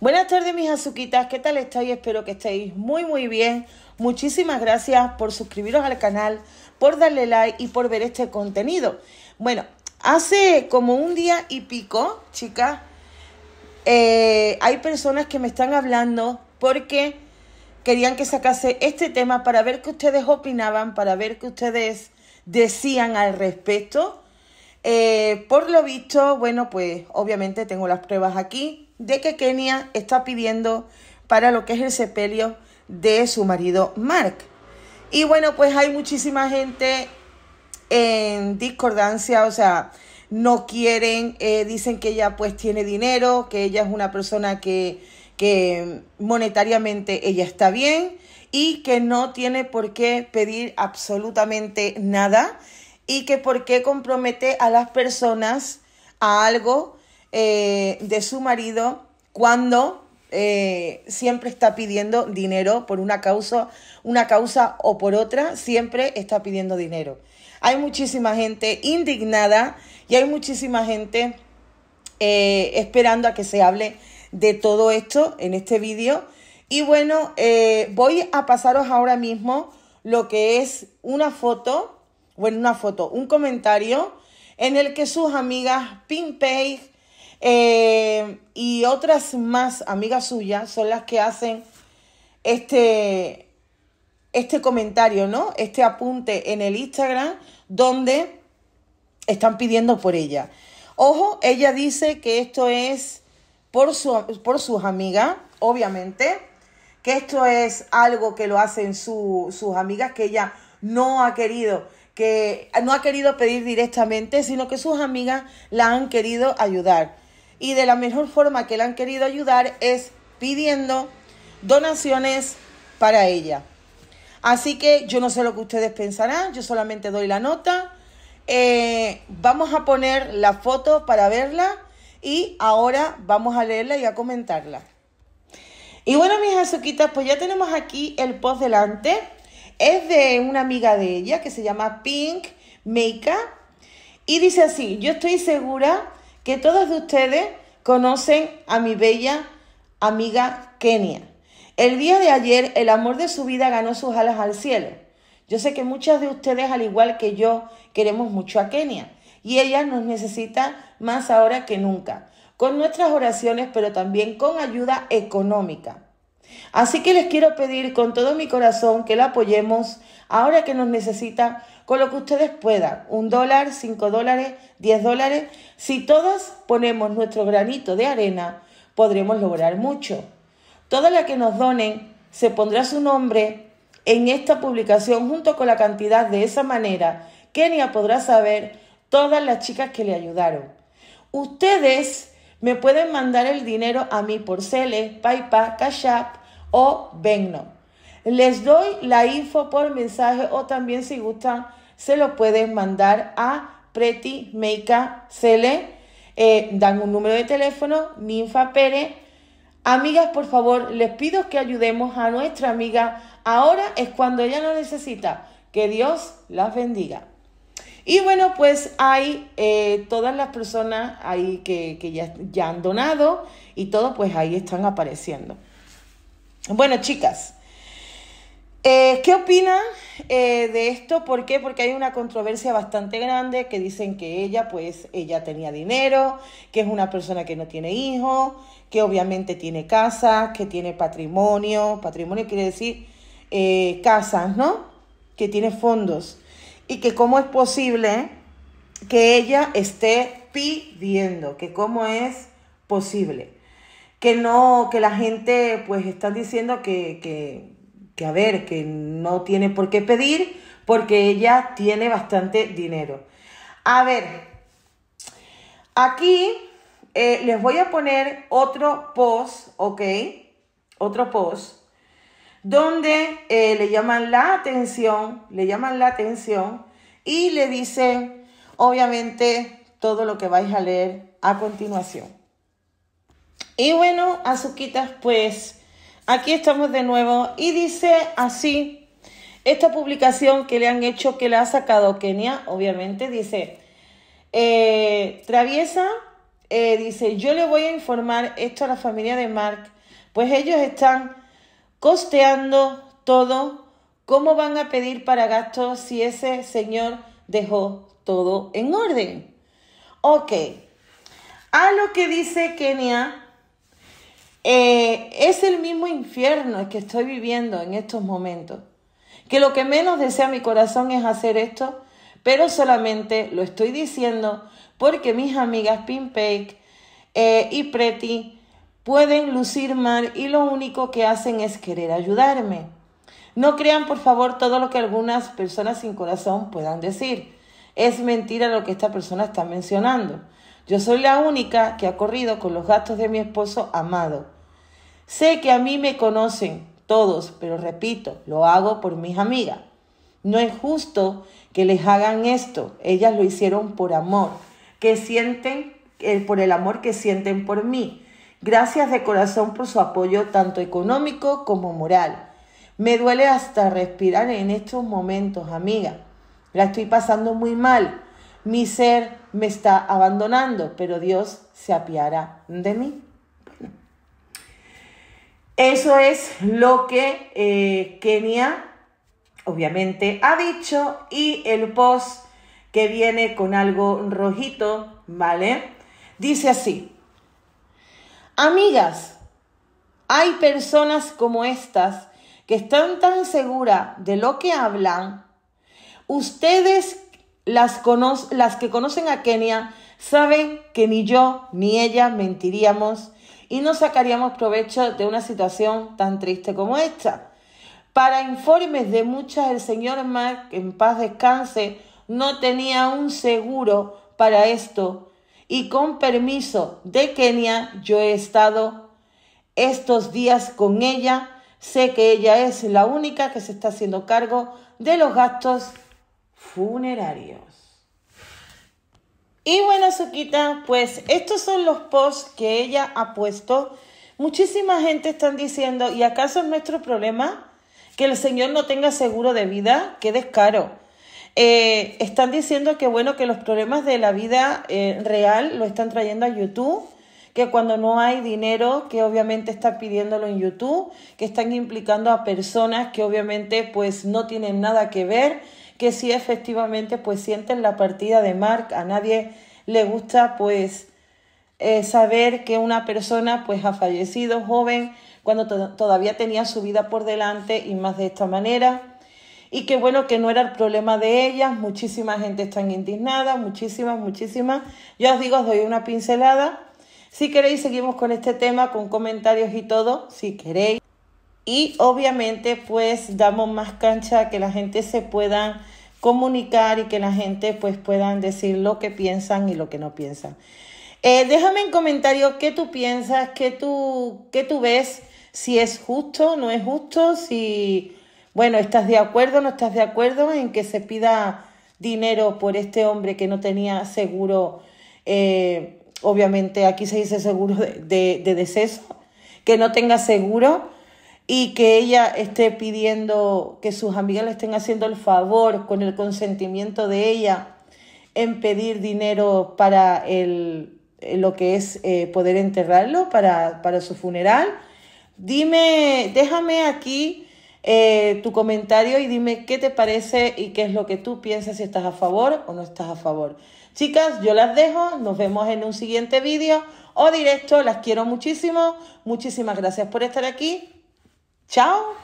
Buenas tardes mis azuquitas, ¿qué tal estáis? Espero que estéis muy muy bien. Muchísimas gracias por suscribiros al canal, por darle like y por ver este contenido. Bueno, hace como un día y pico, chicas, eh, hay personas que me están hablando porque querían que sacase este tema para ver qué ustedes opinaban, para ver qué ustedes decían al respecto. Eh, por lo visto, bueno, pues obviamente tengo las pruebas aquí de que Kenia está pidiendo para lo que es el sepelio de su marido Mark. Y bueno, pues hay muchísima gente en discordancia, o sea, no quieren, eh, dicen que ella pues tiene dinero, que ella es una persona que, que monetariamente ella está bien y que no tiene por qué pedir absolutamente nada y que por qué compromete a las personas a algo eh, de su marido cuando eh, siempre está pidiendo dinero por una causa, una causa o por otra, siempre está pidiendo dinero. Hay muchísima gente indignada y hay muchísima gente eh, esperando a que se hable de todo esto en este vídeo. Y bueno, voy a pasaros ahora mismo lo que es una foto, bueno, una foto, un comentario en el que sus amigas Pink eh, y otras más amigas suyas son las que hacen este, este comentario, ¿no? Este apunte en el Instagram donde están pidiendo por ella. Ojo, ella dice que esto es por, su, por sus amigas, obviamente, que esto es algo que lo hacen sus amigas, que ella no ha querido que no ha querido pedir directamente, sino que sus amigas la han querido ayudar y de la mejor forma que le han querido ayudar es pidiendo donaciones para ella. Así que yo no sé lo que ustedes pensarán, yo solamente doy la nota. Eh, vamos a poner la foto para verla y ahora vamos a leerla y a comentarla. Y bueno, mis azuquitas, pues ya tenemos aquí el post delante. Es de una amiga de ella que se llama Pink Makeup. Y dice así, yo estoy segura que todos de ustedes conocen a mi bella amiga Kenia. El día de ayer el amor de su vida ganó sus alas al cielo. Yo sé que muchas de ustedes, al igual que yo, queremos mucho a Kenia y ella nos necesita más ahora que nunca, con nuestras oraciones, pero también con ayuda económica. Así que les quiero pedir con todo mi corazón que la apoyemos ahora que nos necesita con lo que ustedes puedan, un dólar, cinco dólares, diez dólares. Si todas ponemos nuestro granito de arena, podremos lograr mucho. Toda la que nos donen se pondrá su nombre en esta publicación junto con la cantidad de esa manera. Kenia podrá saber todas las chicas que le ayudaron. Ustedes me pueden mandar el dinero a mí por Cele, PayPal, Cash App o Venmo. Les doy la info por mensaje o también si gustan se lo pueden mandar a Pretty Meika Cele. Eh, dan un número de teléfono, Ninfa Pérez. Amigas, por favor, les pido que ayudemos a nuestra amiga. Ahora es cuando ella lo necesita. Que Dios las bendiga. Y bueno, pues hay eh, todas las personas ahí que, ya, ya, han donado y todo, pues ahí están apareciendo. Bueno, chicas, eh, ¿qué opinan eh, de esto? ¿Por qué? Porque hay una controversia bastante grande que dicen que ella, pues, ella tenía dinero, que es una persona que no tiene hijos, que obviamente tiene casas, que tiene patrimonio. Patrimonio quiere decir casas, ¿no? Que tiene fondos y que cómo es posible que ella esté pidiendo, que cómo es posible. Que no, que la gente pues está diciendo que, que, que a ver, que no tiene por qué pedir porque ella tiene bastante dinero. A ver, aquí eh, les voy a poner otro post, ¿ok? Otro post donde eh, le llaman la atención, le llaman la atención y le dicen, obviamente, todo lo que vais a leer a continuación. Y bueno, Azuquitas, pues aquí estamos de nuevo y dice así, esta publicación que le han hecho, que le ha sacado Kenia, obviamente dice, eh, traviesa, eh, dice, yo le voy a informar esto a la familia de Mark, pues ellos están costeando todo, ¿cómo van a pedir para gastos si ese señor dejó todo en orden? Ok, a lo que dice Kenia, eh, es el mismo infierno que estoy viviendo en estos momentos, que lo que menos desea mi corazón es hacer esto, pero solamente lo estoy diciendo porque mis amigas Pimpake eh, y Preti Pueden lucir mal y lo único que hacen es querer ayudarme. No crean, por favor, todo lo que algunas personas sin corazón puedan decir. Es mentira lo que esta persona está mencionando. Yo soy la única que ha corrido con los gastos de mi esposo amado. Sé que a mí me conocen todos, pero repito, lo hago por mis amigas. No es justo que les hagan esto. Ellas lo hicieron por amor, que sienten, eh, por el amor que sienten por mí. Gracias de corazón por su apoyo tanto económico como moral. Me duele hasta respirar en estos momentos, amiga. La estoy pasando muy mal. Mi ser me está abandonando, pero Dios se apiará de mí. Eso es lo que eh, Kenia obviamente ha dicho y el post que viene con algo rojito, ¿vale? Dice así, Amigas, hay personas como estas que están tan seguras de lo que hablan. Ustedes, las, las que conocen a Kenia, saben que ni yo ni ella mentiríamos y no sacaríamos provecho de una situación tan triste como esta. Para informes de muchas, el señor Mark, en paz descanse, no tenía un seguro para esto y con permiso de Kenia yo he estado estos días con ella. Sé que ella es la única que se está haciendo cargo de los gastos funerarios. Y bueno, Suquita, pues estos son los posts que ella ha puesto. Muchísima gente están diciendo, ¿y acaso es nuestro problema? Que el Señor no tenga seguro de vida, qué descaro. Eh, están diciendo que bueno, que los problemas de la vida eh, real lo están trayendo a YouTube que cuando no hay dinero, que obviamente está pidiéndolo en YouTube, que están implicando a personas que obviamente pues no tienen nada que ver, que sí efectivamente pues sienten la partida de Mark, a nadie le gusta pues eh, saber que una persona pues ha fallecido joven cuando todavía tenía su vida por delante y más de esta manera. Y qué bueno que no era el problema de ellas, muchísima gente está indignada, muchísimas, muchísimas. Yo os digo, os doy una pincelada. Si queréis, seguimos con este tema, con comentarios y todo, si queréis. Y obviamente, pues damos más cancha a que la gente se pueda comunicar y que la gente pues puedan decir lo que piensan y lo que no piensan. Eh, déjame en comentarios qué tú piensas, qué tú, qué tú ves, si es justo, no es justo, si bueno, ¿estás de acuerdo o no estás de acuerdo en que se pida dinero por este hombre que no tenía seguro? Eh, obviamente aquí se dice seguro de, deceso, que no tenga seguro y que ella esté pidiendo que sus amigas le estén haciendo el favor con el consentimiento de ella en pedir dinero para lo que es eh, poder enterrarlo, para, para, su funeral. Dime, déjame aquí eh, tu comentario y dime qué te parece y qué es lo que tú piensas, si estás a favor o no estás a favor. Chicas, yo las dejo, nos vemos en un siguiente vídeo o directo, las quiero muchísimo, muchísimas gracias por estar aquí, chao.